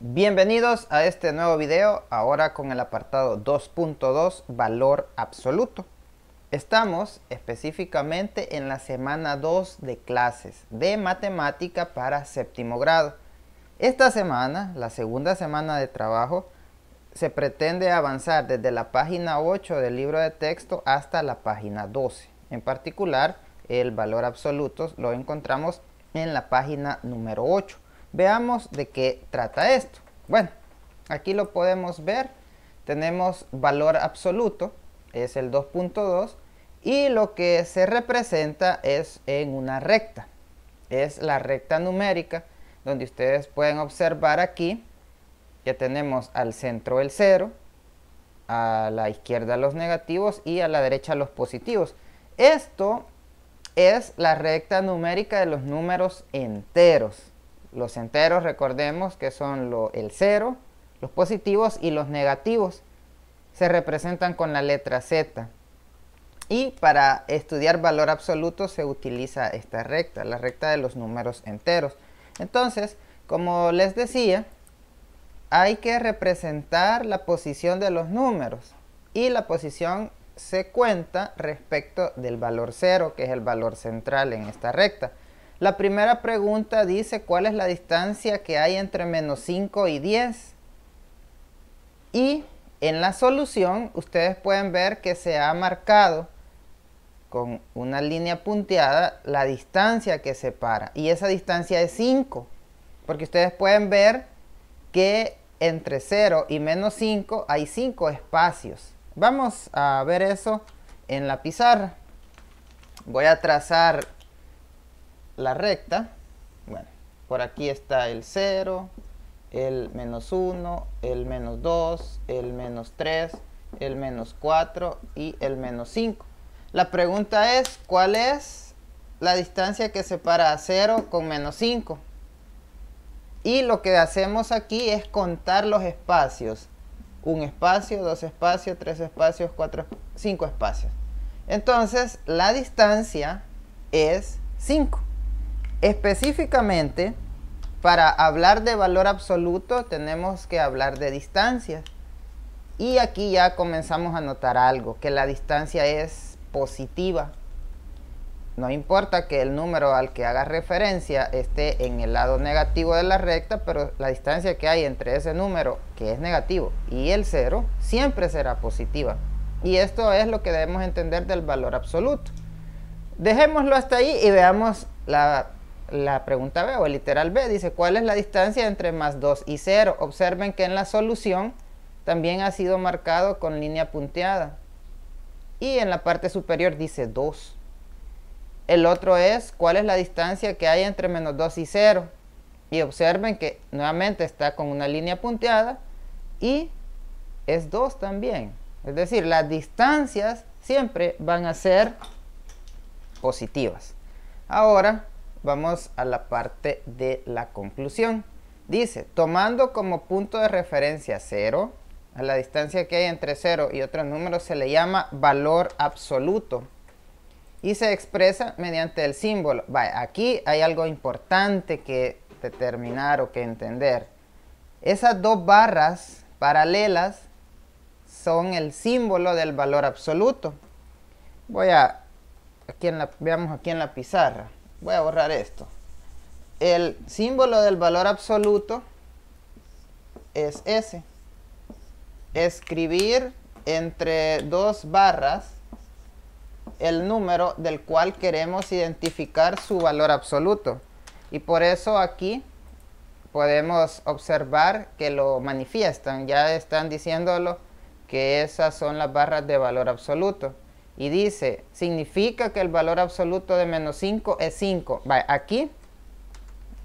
Bienvenidos a este nuevo video, ahora con el apartado 2.2 valor absoluto. Estamos específicamente en la semana 2 de clases de matemática para séptimo grado. Esta semana, la segunda semana de trabajo, se pretende avanzar desde la página 8 del libro de texto hasta la página 12. En particular, el valor absoluto lo encontramos en la página número 8. Veamos de qué trata esto. Bueno, aquí lo podemos ver. Tenemos valor absoluto, es el 2.2, y lo que se representa es en una recta. Es la recta numérica, donde ustedes pueden observar aquí que tenemos al centro el 0, a la izquierda los negativos y a la derecha los positivos. Esto es la recta numérica de los números enteros. Los enteros, recordemos que son el cero, los positivos y los negativos se representan con la letra Z. Y para estudiar valor absoluto se utiliza esta recta, la recta de los números enteros. Entonces, como les decía, hay que representar la posición de los números y la posición se cuenta respecto del valor 0, que es el valor central en esta recta. La primera pregunta dice cuál es la distancia que hay entre menos 5 y 10. Y en la solución ustedes pueden ver que se ha marcado con una línea punteada la distancia que separa. Y esa distancia es 5. Porque ustedes pueden ver que entre 0 y menos 5 hay 5 espacios. Vamos a ver eso en la pizarra. Voy a trazar la recta, bueno, por aquí está el 0, el menos 1, el menos 2, el menos 3, el menos 4 y el menos 5. La pregunta es, ¿cuál es la distancia que separa a 0 con menos 5? Y lo que hacemos aquí es contar los espacios. Un espacio, dos espacios, tres espacios, cuatro, cinco espacios. Entonces, la distancia es 5. Específicamente, para hablar de valor absoluto tenemos que hablar de distancia Y aquí ya comenzamos a notar algo, que la distancia es positiva. No importa que el número al que haga referencia esté en el lado negativo de la recta, pero la distancia que hay entre ese número, que es negativo, y el cero, siempre será positiva. Y esto es lo que debemos entender del valor absoluto. Dejémoslo hasta ahí y veamos la la pregunta B o el literal B dice, ¿cuál es la distancia entre más 2 y 0? Observen que en la solución también ha sido marcado con línea punteada. Y en la parte superior dice 2. El otro es, ¿cuál es la distancia que hay entre menos 2 y 0? Y observen que nuevamente está con una línea punteada y es 2 también. Es decir, las distancias siempre van a ser positivas. Ahora, vamos a la parte de la conclusión. Dice, tomando como punto de referencia cero a la distancia que hay entre 0 y otro número se le llama valor absoluto y se expresa mediante el símbolo. aquí hay algo importante que determinar o que entender. Esas dos barras paralelas son el símbolo del valor absoluto. Voy a, aquí la, veamos aquí en la pizarra voy a borrar esto. El símbolo del valor absoluto es ese. Escribir entre dos barras el número del cual queremos identificar su valor absoluto. Y por eso aquí podemos observar que lo manifiestan. Ya están diciéndolo que esas son las barras de valor absoluto y dice, significa que el valor absoluto de menos 5 es 5. aquí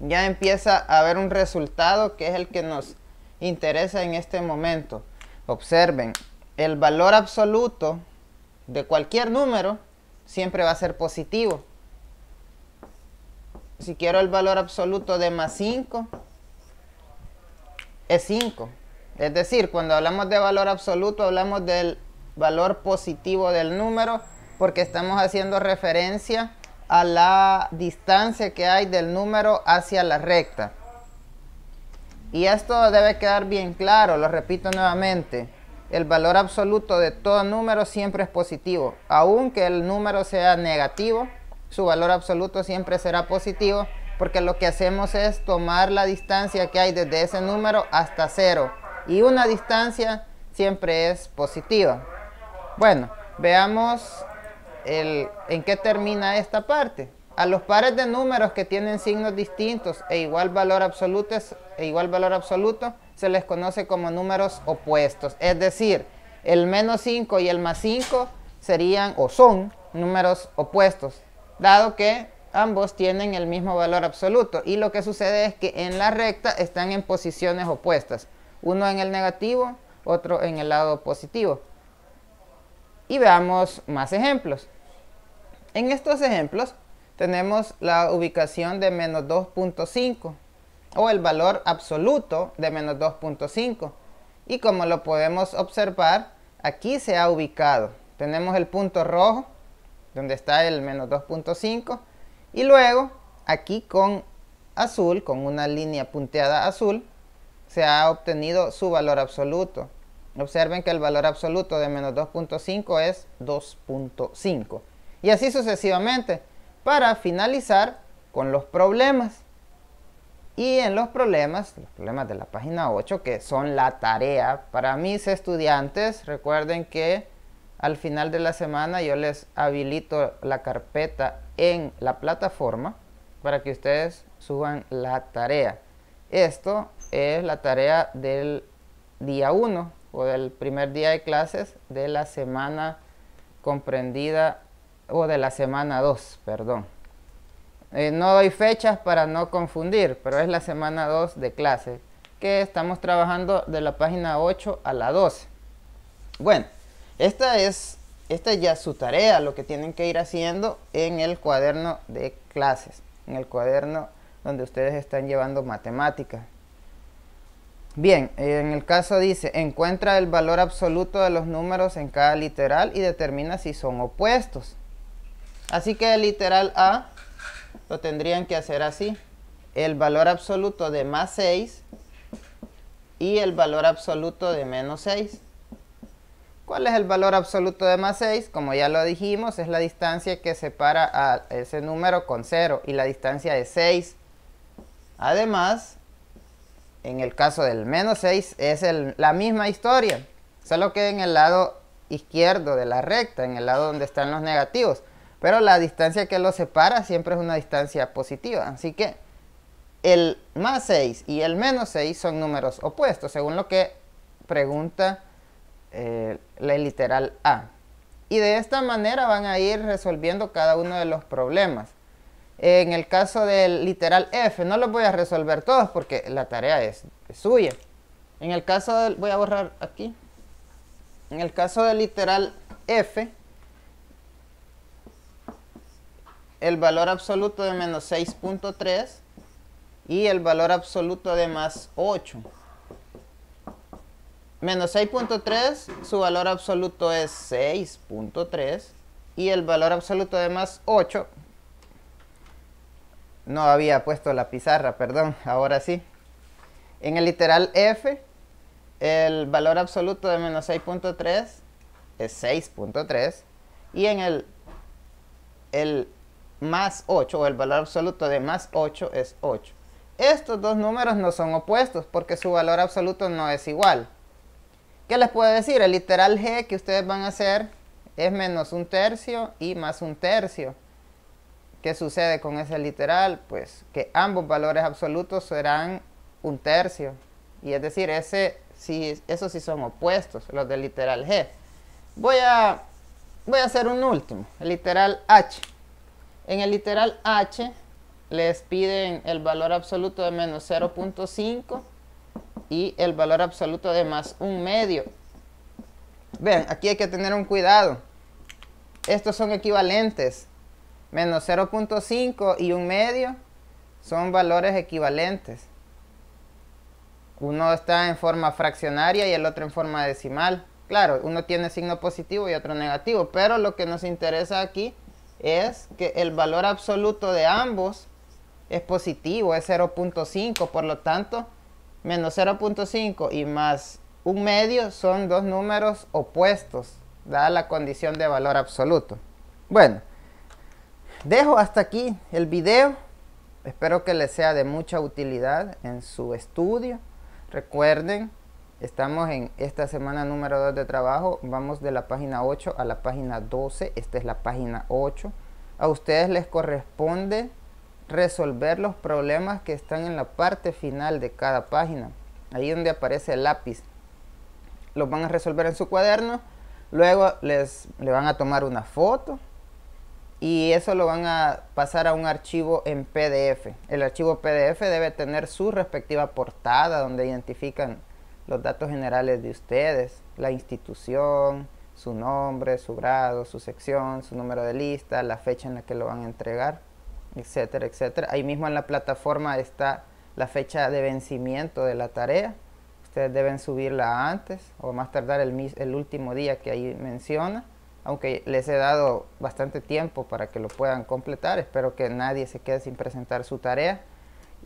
ya empieza a haber un resultado que es el que nos interesa en este momento. Observen, el valor absoluto de cualquier número siempre va a ser positivo. Si quiero el valor absoluto de más 5, es 5. Es decir, cuando hablamos de valor absoluto, hablamos del valor positivo del número porque estamos haciendo referencia a la distancia que hay del número hacia la recta. Y esto debe quedar bien claro, lo repito nuevamente. El valor absoluto de todo número siempre es positivo. Aunque el número sea negativo, su valor absoluto siempre será positivo porque lo que hacemos es tomar la distancia que hay desde ese número hasta cero. Y una distancia siempre es positiva. Bueno, veamos en qué termina esta parte. A los pares de números que tienen signos distintos e igual valor absoluto, e igual valor absoluto se les conoce como números opuestos. Es decir, el menos 5 y el más 5 serían o son números opuestos, dado que ambos tienen el mismo valor absoluto. Y lo que sucede es que en la recta están en posiciones opuestas, uno en el negativo, otro en el lado positivo. Y veamos más ejemplos. En estos ejemplos tenemos la ubicación de menos 2.5 o el valor absoluto de menos 2.5. Y como lo podemos observar, aquí se ha ubicado. Tenemos el punto rojo, donde está el menos 2.5, y luego aquí con azul, con una línea punteada azul, se ha obtenido su valor absoluto. Observen que el valor absoluto de menos 2.5 es 2.5. Y así sucesivamente, para finalizar con los problemas. Y en los problemas, los problemas de la página 8, que son la tarea para mis estudiantes, recuerden que al final de la semana yo les habilito la carpeta en la plataforma para que ustedes suban la tarea. Esto es la tarea del día 1 o del primer día de clases de la semana comprendida o de la semana 2, perdón. Eh, no doy fechas para no confundir, pero es la semana 2 de clases que estamos trabajando de la página 8 a la 12. Bueno, esta es esta es ya su tarea, lo que tienen que ir haciendo en el cuaderno de clases, en el cuaderno donde ustedes están llevando matemáticas. Bien, en el caso dice, encuentra el valor absoluto de los números en cada literal y determina si son opuestos. Así que el literal A lo tendrían que hacer así. El valor absoluto de más 6 y el valor absoluto de menos 6. ¿Cuál es el valor absoluto de más 6? Como ya lo dijimos, es la distancia que separa a ese número con 0 y la distancia de 6. Además, en el caso del menos 6 es la misma historia, solo que en el lado izquierdo de la recta, en el lado donde están los negativos. Pero la distancia que los separa siempre es una distancia positiva. Así que el más 6 y el menos 6 son números opuestos, según lo que pregunta eh, la literal A. Y de esta manera van a ir resolviendo cada uno de los problemas. En el caso del literal F, no los voy a resolver todos porque la tarea es, suya. En el caso del, voy a borrar aquí. En el caso del literal F, el valor absoluto de menos 6.3 y el valor absoluto de más 8. Menos 6.3, su valor absoluto es 6.3 y el valor absoluto de más 8 no había puesto la pizarra, perdón, ahora sí. En el literal f, el valor absoluto de menos 6.3 es 6.3 y en el, el más 8 o el valor absoluto de más 8 es 8. Estos dos números no son opuestos porque su valor absoluto no es igual. ¿Qué les puedo decir? El literal g que ustedes van a hacer es menos un tercio y más un tercio. ¿Qué sucede con ese literal? Pues que ambos valores absolutos serán un tercio. Y es decir, ese, esos sí son opuestos, los del literal g. Voy a, voy a hacer un último, el literal h. En el literal h les piden el valor absoluto de menos 0.5 y el valor absoluto de más un medio. Vean, aquí hay que tener un cuidado. Estos son equivalentes menos 0.5 y un medio son valores equivalentes. Uno está en forma fraccionaria y el otro en forma decimal. Claro, uno tiene signo positivo y otro negativo, pero lo que nos interesa aquí es que el valor absoluto de ambos es positivo, es 0.5, por lo tanto, menos 0.5 y más un medio son dos números opuestos, dada la condición de valor absoluto. Bueno, Dejo hasta aquí el video. Espero que les sea de mucha utilidad en su estudio. Recuerden, estamos en esta semana número 2 de trabajo. Vamos de la página 8 a la página 12. Esta es la página 8. A ustedes les corresponde resolver los problemas que están en la parte final de cada página. Ahí donde aparece el lápiz. Los van a resolver en su cuaderno. Luego les, le van a tomar una foto y eso lo van a pasar a un archivo en PDF. El archivo PDF debe tener su respectiva portada donde identifican los datos generales de ustedes, la institución, su nombre, su grado, su sección, su número de lista, la fecha en la que lo van a entregar, etcétera, etcétera. Ahí mismo en la plataforma está la fecha de vencimiento de la tarea. Ustedes deben subirla antes o más tardar el, el último día que ahí menciona aunque les he dado bastante tiempo para que lo puedan completar, espero que nadie se quede sin presentar su tarea.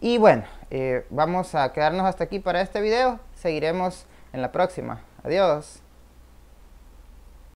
Y bueno, eh, vamos a quedarnos hasta aquí para este video, seguiremos en la próxima. Adiós.